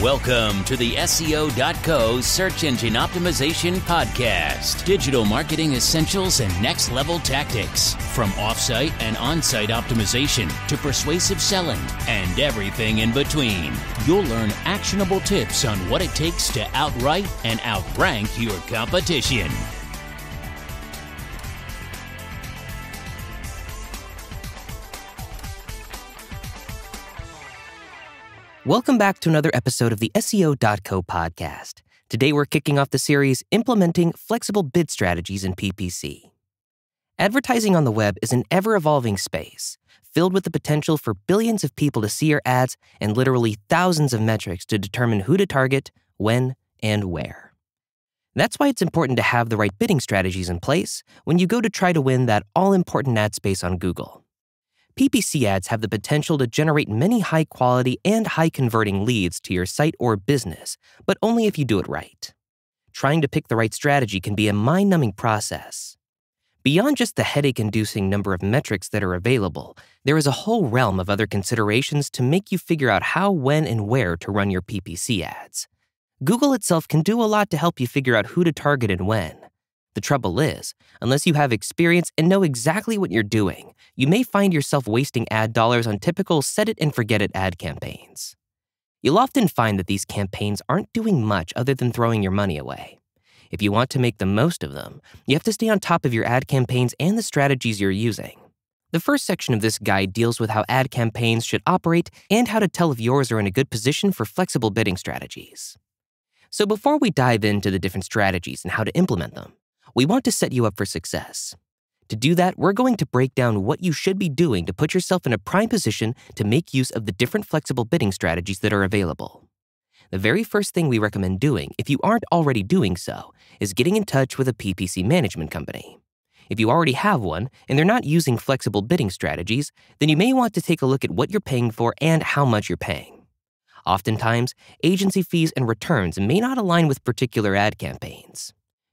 Welcome to the SEO.co Search Engine Optimization Podcast Digital Marketing Essentials and Next Level Tactics. From offsite and on site optimization to persuasive selling and everything in between, you'll learn actionable tips on what it takes to outright and outrank your competition. Welcome back to another episode of the SEO.co podcast. Today we're kicking off the series Implementing Flexible Bid Strategies in PPC. Advertising on the web is an ever evolving space, filled with the potential for billions of people to see your ads and literally thousands of metrics to determine who to target, when, and where. That's why it's important to have the right bidding strategies in place when you go to try to win that all important ad space on Google. PPC ads have the potential to generate many high quality and high converting leads to your site or business, but only if you do it right. Trying to pick the right strategy can be a mind numbing process. Beyond just the headache inducing number of metrics that are available, there is a whole realm of other considerations to make you figure out how, when, and where to run your PPC ads. Google itself can do a lot to help you figure out who to target and when, the trouble is, unless you have experience and know exactly what you're doing, you may find yourself wasting ad dollars on typical set it and forget it ad campaigns. You'll often find that these campaigns aren't doing much other than throwing your money away. If you want to make the most of them, you have to stay on top of your ad campaigns and the strategies you're using. The first section of this guide deals with how ad campaigns should operate and how to tell if yours are in a good position for flexible bidding strategies. So before we dive into the different strategies and how to implement them, we want to set you up for success. To do that, we're going to break down what you should be doing to put yourself in a prime position to make use of the different flexible bidding strategies that are available. The very first thing we recommend doing, if you aren't already doing so, is getting in touch with a PPC management company. If you already have one and they're not using flexible bidding strategies, then you may want to take a look at what you're paying for and how much you're paying. Oftentimes, agency fees and returns may not align with particular ad campaigns.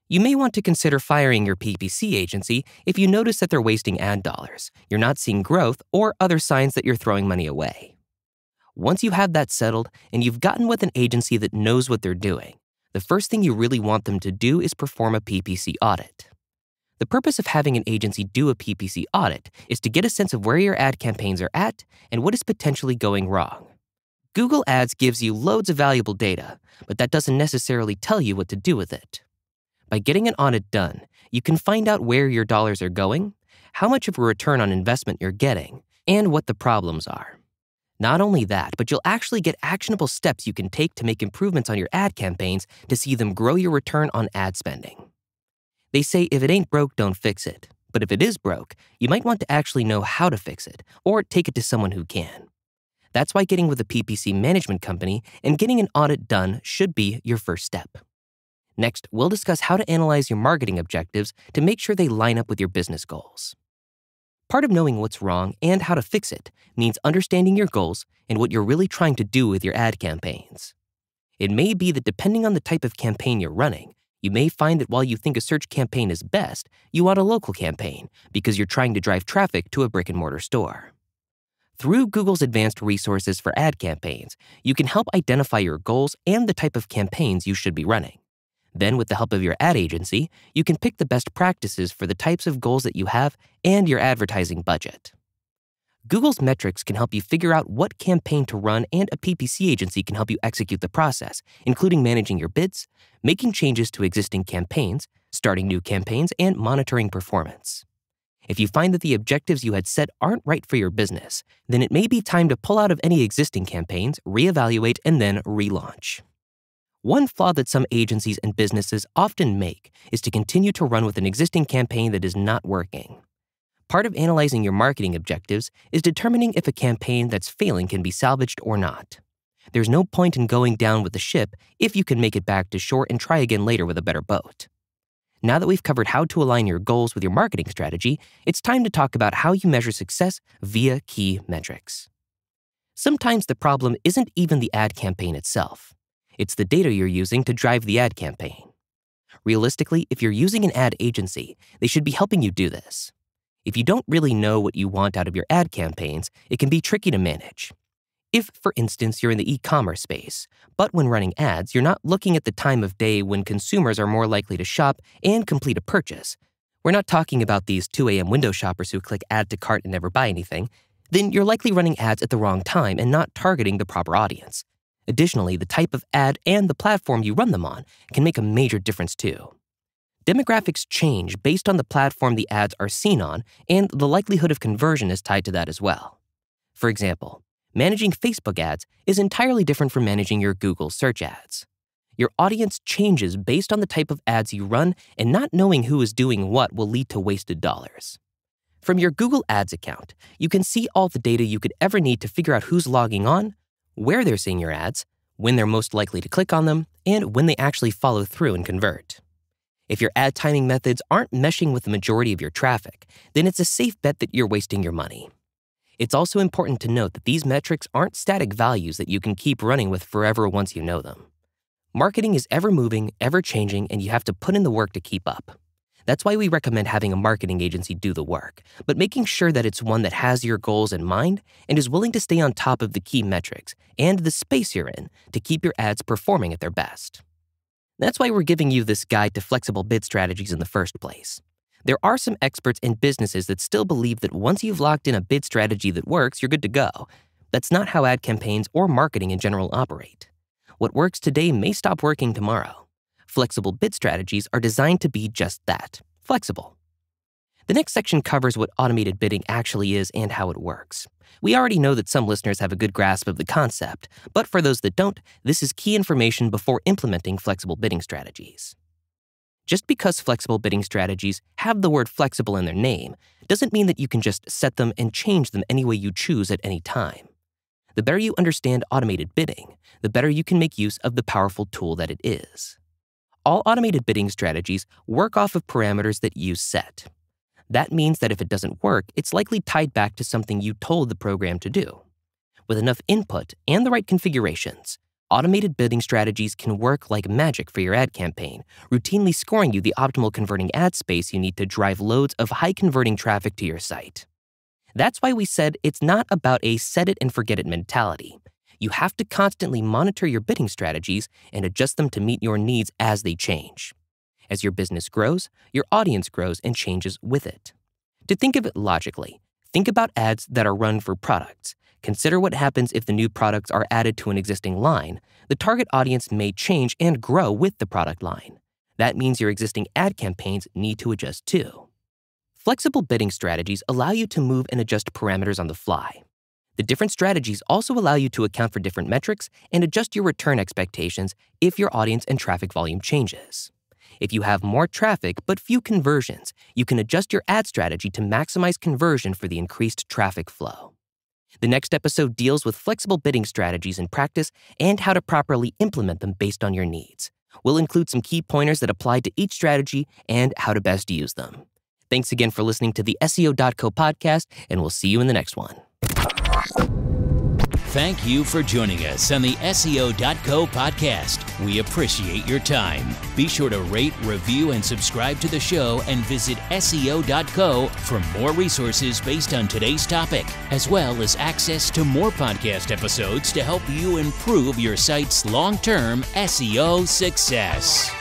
You may want to consider firing your PPC agency if you notice that they're wasting ad dollars, you're not seeing growth, or other signs that you're throwing money away. Once you have that settled and you've gotten with an agency that knows what they're doing, the first thing you really want them to do is perform a PPC audit. The purpose of having an agency do a PPC audit is to get a sense of where your ad campaigns are at and what is potentially going wrong. Google Ads gives you loads of valuable data, but that doesn't necessarily tell you what to do with it. By getting an audit done, you can find out where your dollars are going, how much of a return on investment you're getting, and what the problems are. Not only that, but you'll actually get actionable steps you can take to make improvements on your ad campaigns to see them grow your return on ad spending. They say if it ain't broke, don't fix it. But if it is broke, you might want to actually know how to fix it or take it to someone who can. That's why getting with a PPC management company and getting an audit done should be your first step. Next, we'll discuss how to analyze your marketing objectives to make sure they line up with your business goals. Part of knowing what's wrong and how to fix it means understanding your goals and what you're really trying to do with your ad campaigns. It may be that depending on the type of campaign you're running, you may find that while you think a search campaign is best, you want a local campaign because you're trying to drive traffic to a brick and mortar store. Through Google's advanced resources for ad campaigns, you can help identify your goals and the type of campaigns you should be running. Then, with the help of your ad agency, you can pick the best practices for the types of goals that you have and your advertising budget. Google's metrics can help you figure out what campaign to run, and a PPC agency can help you execute the process, including managing your bids, making changes to existing campaigns, starting new campaigns, and monitoring performance. If you find that the objectives you had set aren't right for your business, then it may be time to pull out of any existing campaigns, reevaluate, and then relaunch. One flaw that some agencies and businesses often make is to continue to run with an existing campaign that is not working. Part of analyzing your marketing objectives is determining if a campaign that's failing can be salvaged or not. There's no point in going down with the ship if you can make it back to shore and try again later with a better boat. Now that we've covered how to align your goals with your marketing strategy, it's time to talk about how you measure success via key metrics. Sometimes the problem isn't even the ad campaign itself. It's the data you're using to drive the ad campaign. Realistically, if you're using an ad agency, they should be helping you do this. If you don't really know what you want out of your ad campaigns, it can be tricky to manage. If, for instance, you're in the e commerce space, but when running ads, you're not looking at the time of day when consumers are more likely to shop and complete a purchase, we're not talking about these 2 a.m. window shoppers who click add to cart and never buy anything, then you're likely running ads at the wrong time and not targeting the proper audience. Additionally, the type of ad and the platform you run them on can make a major difference too. Demographics change based on the platform the ads are seen on, and the likelihood of conversion is tied to that as well. For example, managing Facebook ads is entirely different from managing your Google search ads. Your audience changes based on the type of ads you run, and not knowing who is doing what will lead to wasted dollars. From your Google Ads account, you can see all the data you could ever need to figure out who's logging on, where they're seeing your ads, when they're most likely to click on them, and when they actually follow through and convert. If your ad timing methods aren't meshing with the majority of your traffic, then it's a safe bet that you're wasting your money. It's also important to note that these metrics aren't static values that you can keep running with forever once you know them. Marketing is ever moving, ever changing, and you have to put in the work to keep up. That's why we recommend having a marketing agency do the work, but making sure that it's one that has your goals in mind and is willing to stay on top of the key metrics and the space you're in to keep your ads performing at their best. That's why we're giving you this guide to flexible bid strategies in the first place. There are some experts and businesses that still believe that once you've locked in a bid strategy that works, you're good to go. That's not how ad campaigns or marketing in general operate. What works today may stop working tomorrow. Flexible bid strategies are designed to be just that flexible. The next section covers what automated bidding actually is and how it works. We already know that some listeners have a good grasp of the concept, but for those that don't, this is key information before implementing flexible bidding strategies. Just because flexible bidding strategies have the word flexible in their name doesn't mean that you can just set them and change them any way you choose at any time. The better you understand automated bidding, the better you can make use of the powerful tool that it is all automated bidding strategies work off of parameters that you set. That means that if it doesn't work, it's likely tied back to something you told the program to do. With enough input and the right configurations, automated bidding strategies can work like magic for your ad campaign, routinely scoring you the optimal converting ad space you need to drive loads of high converting traffic to your site. That's why we said it's not about a set it and forget it mentality you have to constantly monitor your bidding strategies and adjust them to meet your needs as they change. As your business grows, your audience grows and changes with it. To think of it logically, think about ads that are run for products. Consider what happens if the new products are added to an existing line. The target audience may change and grow with the product line. That means your existing ad campaigns need to adjust too. Flexible bidding strategies allow you to move and adjust parameters on the fly. The different strategies also allow you to account for different metrics and adjust your return expectations if your audience and traffic volume changes. If you have more traffic but few conversions, you can adjust your ad strategy to maximize conversion for the increased traffic flow. The next episode deals with flexible bidding strategies in practice and how to properly implement them based on your needs. We'll include some key pointers that apply to each strategy and how to best use them. Thanks again for listening to the SEO.co podcast, and we'll see you in the next one. Thank you for joining us on the SEO.co podcast. We appreciate your time. Be sure to rate, review, and subscribe to the show and visit SEO.co for more resources based on today's topic, as well as access to more podcast episodes to help you improve your site's long term SEO success.